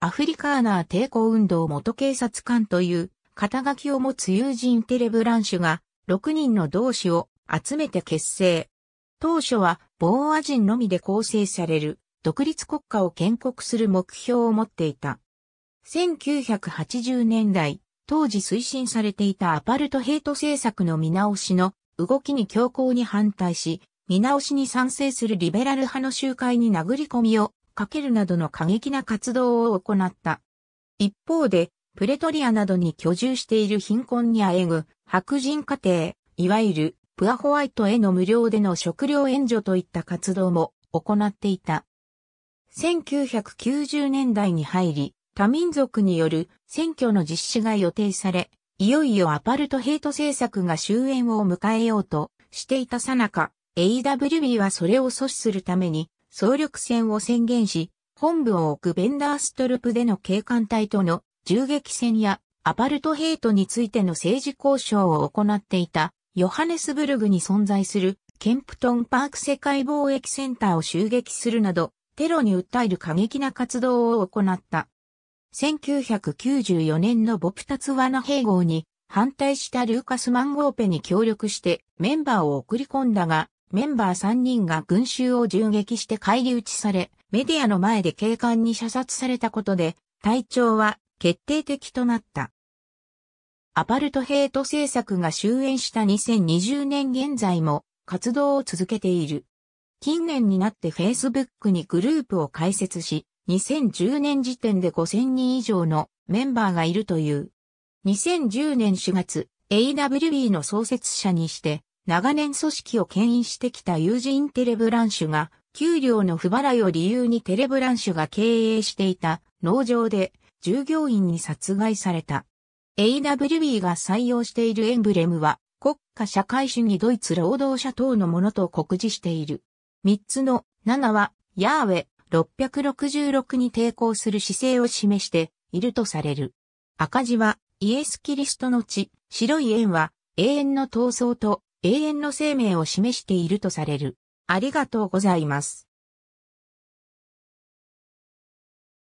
アフリカーナー抵抗運動元警察官という肩書きを持つ友人テレブランシュが6人の同志を集めて結成。当初はボーア人のみで構成される独立国家を建国する目標を持っていた。1980年代、当時推進されていたアパルトヘイト政策の見直しの動きに強硬に反対し、見直しに賛成するリベラル派の集会に殴り込みをかけるなどの過激な活動を行った。一方で、プレトリアなどに居住している貧困にあえぐ白人家庭、いわゆるプアホワイトへの無料での食料援助といった活動も行っていた。1990年代に入り、多民族による選挙の実施が予定され、いよいよアパルトヘイト政策が終焉を迎えようとしていたさなか、AWB はそれを阻止するために総力戦を宣言し、本部を置くベンダーストルプでの警官隊との銃撃戦やアパルトヘイトについての政治交渉を行っていたヨハネスブルグに存在するケンプトンパーク世界貿易センターを襲撃するなどテロに訴える過激な活動を行った。1994年のボプタツワナ併合に反対したルーカス・マンゴーペに協力してメンバーを送り込んだがメンバー3人が群衆を銃撃して返り討ちされ、メディアの前で警官に射殺されたことで、隊長は決定的となった。アパルトヘイト政策が終焉した2020年現在も活動を続けている。近年になって Facebook にグループを開設し、2010年時点で5000人以上のメンバーがいるという。2010年4月、AWB の創設者にして長年組織を牽引してきた友人テレブランシュが、給料の不払いを理由にテレブランシュが経営していた農場で従業員に殺害された。AWB が採用しているエンブレムは国家社会主義ドイツ労働者等のものと告示している。3つの7はヤーウェ666に抵抗する姿勢を示しているとされる。赤字はイエス・キリストの地、白い円は永遠の闘争と永遠の生命を示しているとされる。ありがとうございます。